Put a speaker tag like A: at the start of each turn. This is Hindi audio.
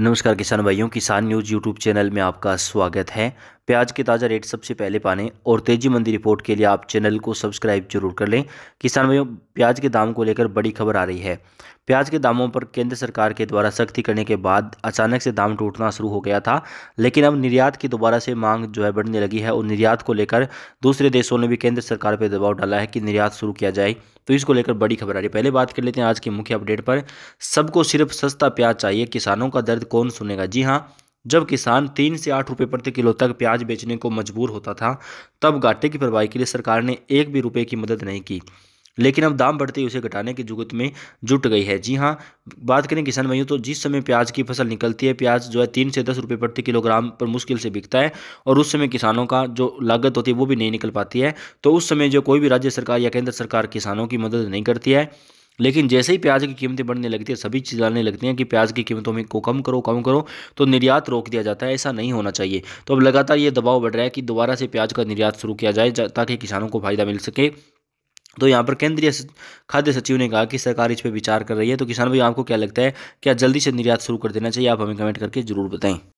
A: नमस्कार किसान भाइयों किसान न्यूज़ यूट्यूब चैनल में आपका स्वागत है प्याज के ताज़ा रेट सबसे पहले पाने और तेजी मंदी रिपोर्ट के लिए आप चैनल को सब्सक्राइब जरूर कर लें किसान भाइयों प्याज के दाम को लेकर बड़ी खबर आ रही है प्याज के दामों पर केंद्र सरकार के द्वारा सख्ती करने के बाद अचानक से दाम टूटना शुरू हो गया था लेकिन अब निर्यात की दोबारा से मांग जो है बढ़ने लगी है और निर्यात को लेकर दूसरे देशों ने भी केंद्र सरकार पर दबाव डाला है कि निर्यात शुरू किया जाए तो इसको लेकर बड़ी खबर आ रही है पहले बात कर लेते हैं आज की मुख्य अपडेट पर सबको सिर्फ सस्ता प्याज चाहिए किसानों का दर्द कौन सुनेगा जी हाँ जब किसान तीन से आठ रुपये प्रति किलो तक प्याज बेचने को मजबूर होता था तब घाटे की परवाही के लिए सरकार ने एक भी रुपये की मदद नहीं की लेकिन अब दाम बढ़ते ही उसे घटाने की जुगत में जुट गई है जी हाँ बात करें किसान भाइयों तो जिस समय प्याज की फसल निकलती है प्याज जो है तीन से दस रुपये प्रति किलोग्राम पर मुश्किल से बिकता है और उस समय किसानों का जो लागत होती है वो भी नहीं निकल पाती है तो उस समय जो कोई भी राज्य सरकार या केंद्र सरकार किसानों की मदद नहीं करती है लेकिन जैसे ही प्याज की कीमतें बढ़ने लगती है सभी चीज़ चिल्लाने लगती हैं कि प्याज की कीमतों में को कम करो कम करो तो निर्यात रोक दिया जाता है ऐसा नहीं होना चाहिए तो अब लगातार ये दबाव बढ़ रहा है कि दोबारा से प्याज का निर्यात शुरू किया जाए ताकि किसानों को फ़ायदा मिल सके तो यहाँ पर केंद्रीय खाद्य सचिव ने कहा कि सरकार इस पर विचार कर रही है तो किसान भाई आपको क्या लगता है क्या जल्दी से निर्यात शुरू कर देना चाहिए आप हमें कमेंट करके ज़रूर बताएं